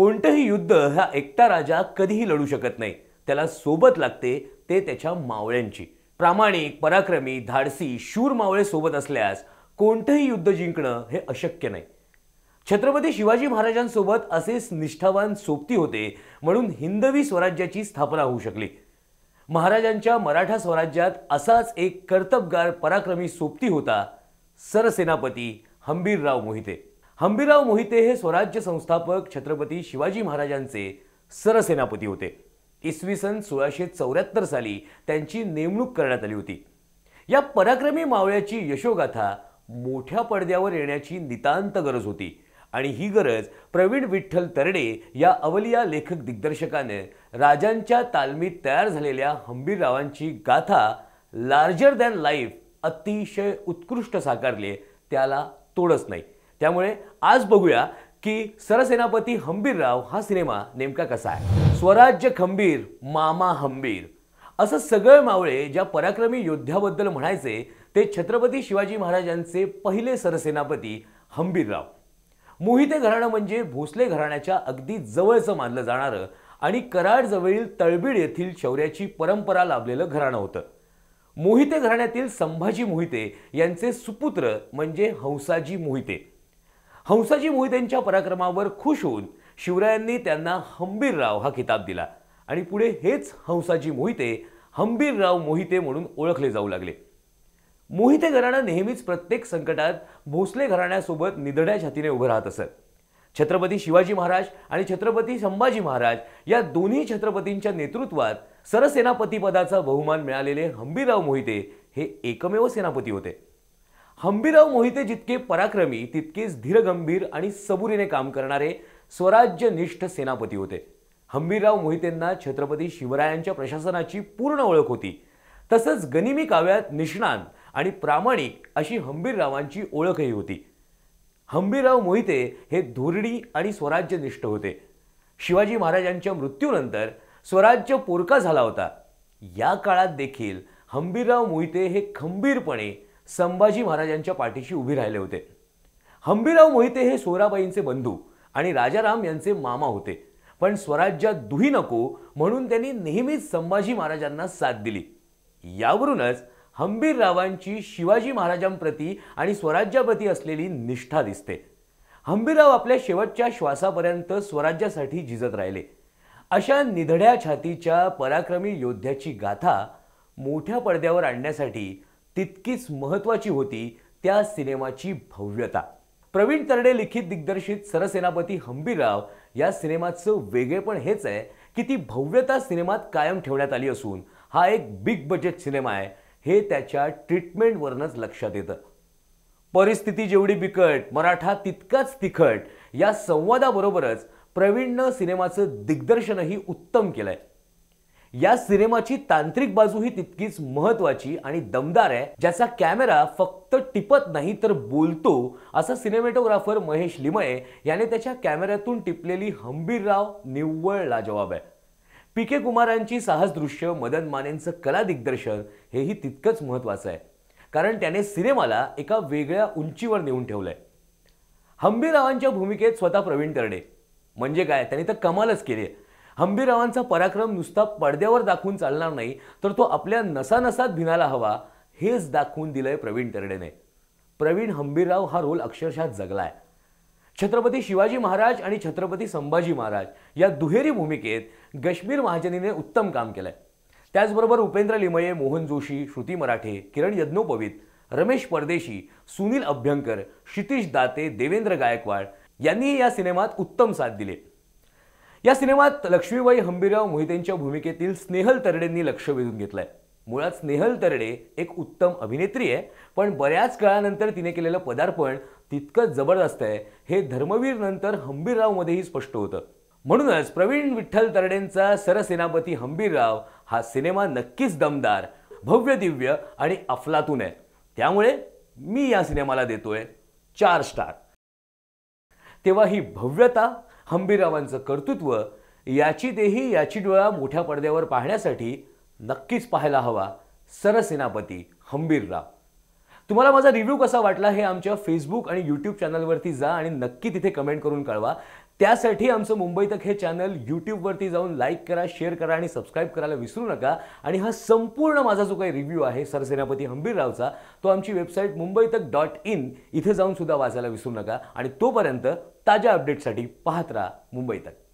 कोणतंही युद्ध हा एकटा राजा कधीही लढू शकत नाही त्याला सोबत लागते ते त्याच्या मावळ्यांची प्रामाणिक पराक्रमी धाडसी शूर मावळे सोबत असल्यास कोणतंही युद्ध जिंकणं हे अशक्य नाही छत्रपती शिवाजी महाराजांसोबत असेच निष्ठावान सोबती होते म्हणून हिंदवी स्वराज्याची स्थापना होऊ शकली महाराजांच्या मराठा स्वराज्यात असाच एक कर्तबगार पराक्रमी सोबती होता सरसेनापती हंबीरराव मोहिते हंबीराव मोहिते हे स्वराज्य संस्थापक छत्रपती शिवाजी महाराजांचे सरसेनापती होते इसवी सन सोळाशे चौऱ्याहत्तर साली त्यांची नेमणूक करण्यात आली होती या पराक्रमी मावळ्याची यशोगाथा मोठ्या पडद्यावर येण्याची नितांत गरज होती आणि ही गरज प्रवीण विठ्ठल तरडे या अवलिया लेखक दिग्दर्शकाने राजांच्या तालमीत तयार झालेल्या हंबीररावांची गाथा लार्जर दॅन लाईफ अतिशय उत्कृष्ट साकारले त्याला तोडच नाही त्यामुळे आज बघूया की सरसेनापती हंबीरराव हा सिनेमा नेमका कसा आहे स्वराज्य खंबीर मामा हंबीर असं सगळं मावळे ज्या पराक्रमी योद्ध्याबद्दल म्हणायचे ते छत्रपती शिवाजी महाराजांचे पहिले सरसेनापती हंबीरराव मोहिते घराणं म्हणजे भोसले घराण्याच्या अगदी जवळचं मानलं जाणारं आणि कराडजवळील तळबीड येथील शौर्याची परंपरा लाभलेलं घराणं होतं मोहिते घराण्यातील संभाजी मोहिते यांचे सुपुत्र म्हणजे हंसाजी मोहिते हंसाजी मोहितेच्या पराक्रमावर खुश होऊन शिवरायांनी त्यांना हंबीरराव हा किताब दिला आणि पुढे हेच हंसाजी मोहिते हंबीरराव मोहिते म्हणून ओळखले जाऊ लागले मोहिते घराणं नेहमीच प्रत्येक संकटात भोसले घराण्यासोबत निधड्या छातीने उभं राहत असत छत्रपती शिवाजी महाराज आणि छत्रपती संभाजी महाराज या दोन्ही छत्रपतींच्या नेतृत्वात सरसेनापतीपदाचा बहुमान मिळालेले हंबीरराव मोहिते हे एकमेव सेनापती होते हंबीराव मोहिते जितके पराक्रमी तितकेच धीरगंभीर आणि सबुरीने काम करणारे स्वराज्यनिष्ठ सेनापती होते हंबीरराव मोहितेंना छत्रपती शिवरायांच्या प्रशासनाची पूर्ण ओळख होती तसंच गनिमी काव्यात निष्णांत आणि प्रामाणिक अशी हंबीररावांची ओळखही होती हंबीरराव मोहिते हे धोरणी आणि स्वराज्यनिष्ठ होते शिवाजी महाराजांच्या मृत्यूनंतर स्वराज्य पोरका झाला होता या काळात देखील हंबीरराव मोहिते हे खंबीरपणे संभाजी महाराजांच्या पाठीशी उभे राहिले होते हंबीराव मोहिते हे सोराबाईंचे बंधू आणि राजाराम यांचे मामा होते पण स्वराज्यात दुही नको म्हणून त्यांनी नेहमीच संभाजी महाराजांना साथ दिली यावरूनच हंबीररावांची शिवाजी महाराजांप्रती आणि स्वराज्याप्रती असलेली निष्ठा दिसते हंबीरराव आपल्या शेवटच्या श्वासापर्यंत स्वराज्यासाठी झिजत राहिले अशा निधड्या छातीच्या पराक्रमी योद्ध्याची गाथा मोठ्या पडद्यावर आणण्यासाठी तितकीच महत्त्वाची होती त्या सिनेमाची भव्यता प्रवीण तरडे लिखित दिग्दर्शित सरसेनापती हंबीरराव या सिनेमाचं वेगळेपण हेच आहे की ती भव्यता सिनेमात कायम ठेवण्यात आली असून हा एक बिग बजेट सिनेमा आहे हे त्याच्या ट्रीटमेंटवरूनच लक्षात येतं परिस्थिती जेवढी बिकट मराठा तितकाच तिखट या संवादाबरोबरच प्रवीणनं सिनेमाचं दिग्दर्शनही उत्तम केलं आहे या सिनेमाची तांत्रिक बाजू ही तितकीच महत्वाची आणि दमदार आहे ज्याचा कॅमेरा फक्त टिपत नाही तर बोलतो असं सिनेमॅटोग्राफर महेश लिमये याने त्याच्या कॅमेऱ्यातून टिपलेली हंबीरराव निव्वळ लाजवाब आहे पी के कुमारांची साहस दृश्य मदन मानेंचं कला दिग्दर्शन हेही तितकंच महत्त्वाचं आहे कारण त्याने सिनेमाला एका वेगळ्या उंचीवर नेऊन ठेवलंय हंबीरावांच्या भूमिकेत स्वतः प्रवीण तरडे म्हणजे काय त्यांनी तर कमालच केली आहे हंबीरावांचा पराक्रम नुसता पडद्यावर दाखवून चालणार नाही तर तो आपल्या नसानसात भिनाला हवा हेच दाखवून दिलंय प्रवीण तरडेने प्रवीण हंबीरराव हा रोल अक्षरशः जगलाय छत्रपती शिवाजी महाराज आणि छत्रपती संभाजी महाराज या दुहेरी भूमिकेत गश्मीर महाजनीने उत्तम काम केलंय त्याचबरोबर उपेंद्र लिमये मोहन जोशी श्रुती मराठे किरण यज्ञोपवित रमेश परदेशी सुनील अभ्यंकर क्षितिश दाते देवेंद्र गायकवाड यांनीही या सिनेमात उत्तम साथ दिले या सिनेमात लक्ष्मीबाई हंबीरराव मोहितेंच्या भूमिकेतील स्नेहल तरडेंनी लक्ष वेधून घेतलंय मुळात स्नेहल तरडे एक उत्तम अभिनेत्री आहे पण बऱ्याच काळानंतर तिने केलेलं पदार्पण तितकं जबरदस्त आहे हे धर्मवीर नंतर हंबीररावमध्येही स्पष्ट होतं म्हणूनच प्रवीण विठ्ठल तरडेंचा सरसेनापती हंबीरराव हा सिनेमा नक्कीच दमदार भव्य दिव्य आणि अफलातून आहे त्यामुळे मी या सिनेमाला देतोय चार स्टार तेव्हा ही भव्यता हंबीरावांचं कर्तृत्व याची तेही याची डोळा मोठ्या पडद्यावर पाहण्यासाठी नक्कीच पाहायला हवा सरसेनापती हंबीरराव तुम्हाला माझा रिव्ह्यू कसा वाटला हे आमच्या फेसबुक आणि यूट्यूब चॅनलवरती जा आणि नक्की तिथे कमेंट करून कळवा त्यासाठी आमचं मुंबई तक हे चॅनल यूट्यूबवरती जाऊन लाईक करा शेअर करा आणि सबस्क्राईब करायला विसरू नका आणि हा संपूर्ण माझा जो काही रिव्ह्यू आहे सरसेनापती हंबीररावचा तो आमची वेबसाईट मुंबई तक डॉट इन इथे जाऊन सुद्धा वाचायला विसरू नका आणि तोपर्यंत ताज्या अपडेटसाठी पाहत राहा मुंबई तक